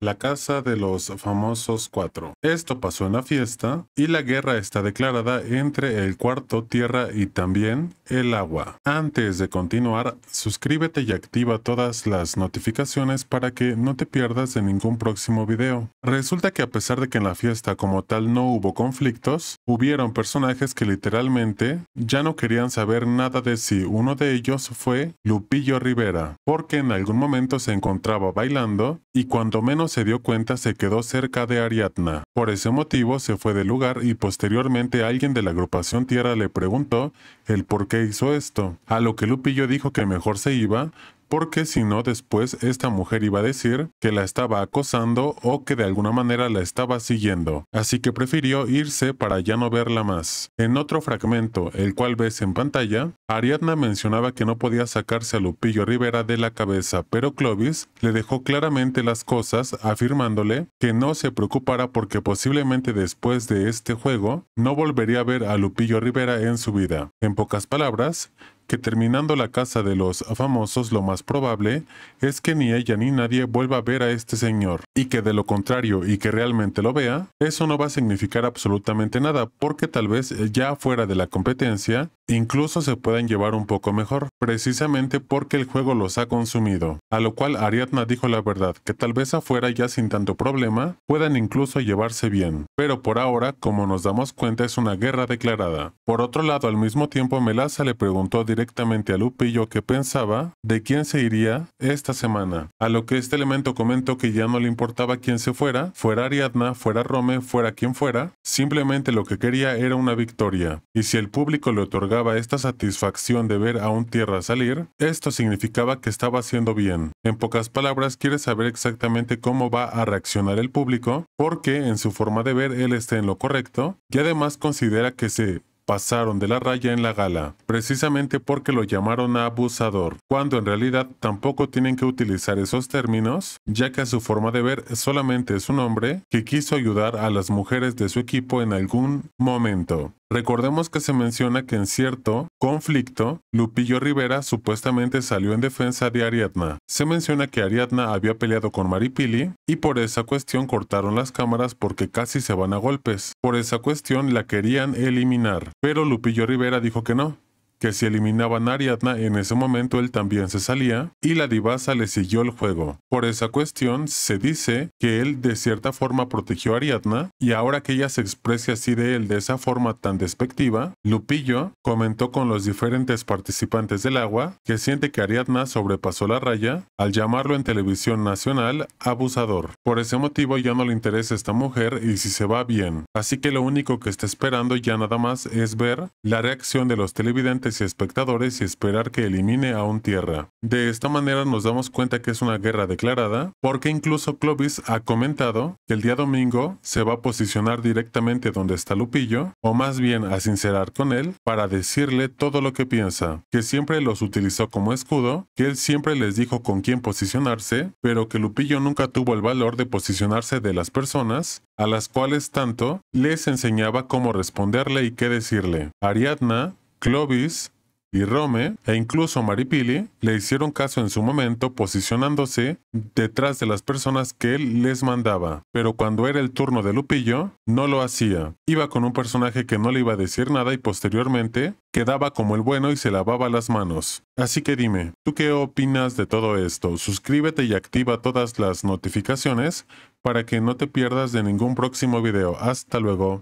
la casa de los famosos cuatro. Esto pasó en la fiesta y la guerra está declarada entre el cuarto tierra y también el agua. Antes de continuar, suscríbete y activa todas las notificaciones para que no te pierdas de ningún próximo video. Resulta que a pesar de que en la fiesta como tal no hubo conflictos, hubieron personajes que literalmente ya no querían saber nada de si uno de ellos fue Lupillo Rivera, porque en algún momento se encontraba bailando y cuando menos se dio cuenta se quedó cerca de Ariadna. Por ese motivo se fue del lugar y posteriormente alguien de la agrupación Tierra le preguntó el por qué hizo esto, a lo que Lupillo dijo que mejor se iba, porque si no después esta mujer iba a decir que la estaba acosando o que de alguna manera la estaba siguiendo, así que prefirió irse para ya no verla más. En otro fragmento, el cual ves en pantalla, Ariadna mencionaba que no podía sacarse a Lupillo Rivera de la cabeza, pero Clovis le dejó claramente las cosas afirmándole que no se preocupara porque posiblemente después de este juego no volvería a ver a Lupillo Rivera en su vida. En pocas palabras, que terminando la casa de los famosos lo más probable es que ni ella ni nadie vuelva a ver a este señor y que de lo contrario y que realmente lo vea, eso no va a significar absolutamente nada porque tal vez eh, ya fuera de la competencia incluso se puedan llevar un poco mejor, precisamente porque el juego los ha consumido. A lo cual Ariadna dijo la verdad, que tal vez afuera ya sin tanto problema puedan incluso llevarse bien, pero por ahora, como nos damos cuenta, es una guerra declarada. Por otro lado, al mismo tiempo Melaza le preguntó directamente a Lupillo qué pensaba de quién se iría esta semana, a lo que este elemento comentó que ya no le importaba importaba quién se fuera, fuera Ariadna, fuera Rome, fuera quien fuera, simplemente lo que quería era una victoria, y si el público le otorgaba esta satisfacción de ver a un tierra salir, esto significaba que estaba haciendo bien. En pocas palabras, quiere saber exactamente cómo va a reaccionar el público, porque en su forma de ver él está en lo correcto, y además considera que se pasaron de la raya en la gala, precisamente porque lo llamaron abusador, cuando en realidad tampoco tienen que utilizar esos términos, ya que a su forma de ver solamente es un hombre que quiso ayudar a las mujeres de su equipo en algún momento. Recordemos que se menciona que en cierto conflicto, Lupillo Rivera supuestamente salió en defensa de Ariadna. Se menciona que Ariadna había peleado con Maripili y por esa cuestión cortaron las cámaras porque casi se van a golpes. Por esa cuestión la querían eliminar, pero Lupillo Rivera dijo que no, que si eliminaban a Ariadna en ese momento él también se salía y la divasa le siguió el juego. Por esa cuestión se dice que él de cierta forma protegió a Ariadna y ahora que ella se exprese así de él de esa forma tan despectiva, Lupillo comentó con los diferentes participantes del agua que siente que Ariadna sobrepasó la raya al llamarlo en televisión nacional abusador. Por ese motivo ya no le interesa esta mujer y si se va bien. Así que lo único que está esperando ya nada más es ver la reacción de los televidentes y espectadores y esperar que elimine un tierra. De esta manera nos damos cuenta que es una guerra declarada, porque incluso Clovis ha comentado que el día domingo se va a posicionar directamente donde está Lupillo, o más bien a sincerar con él, para decirle todo lo que piensa, que siempre los utilizó como escudo, que él siempre les dijo con quién posicionarse, pero que Lupillo nunca tuvo el valor de posicionarse de las personas, a las cuales tanto les enseñaba cómo responderle y qué decirle. Ariadna Clovis y Rome, e incluso Maripili, le hicieron caso en su momento posicionándose detrás de las personas que él les mandaba. Pero cuando era el turno de Lupillo, no lo hacía. Iba con un personaje que no le iba a decir nada y posteriormente quedaba como el bueno y se lavaba las manos. Así que dime, ¿tú qué opinas de todo esto? Suscríbete y activa todas las notificaciones para que no te pierdas de ningún próximo video. Hasta luego.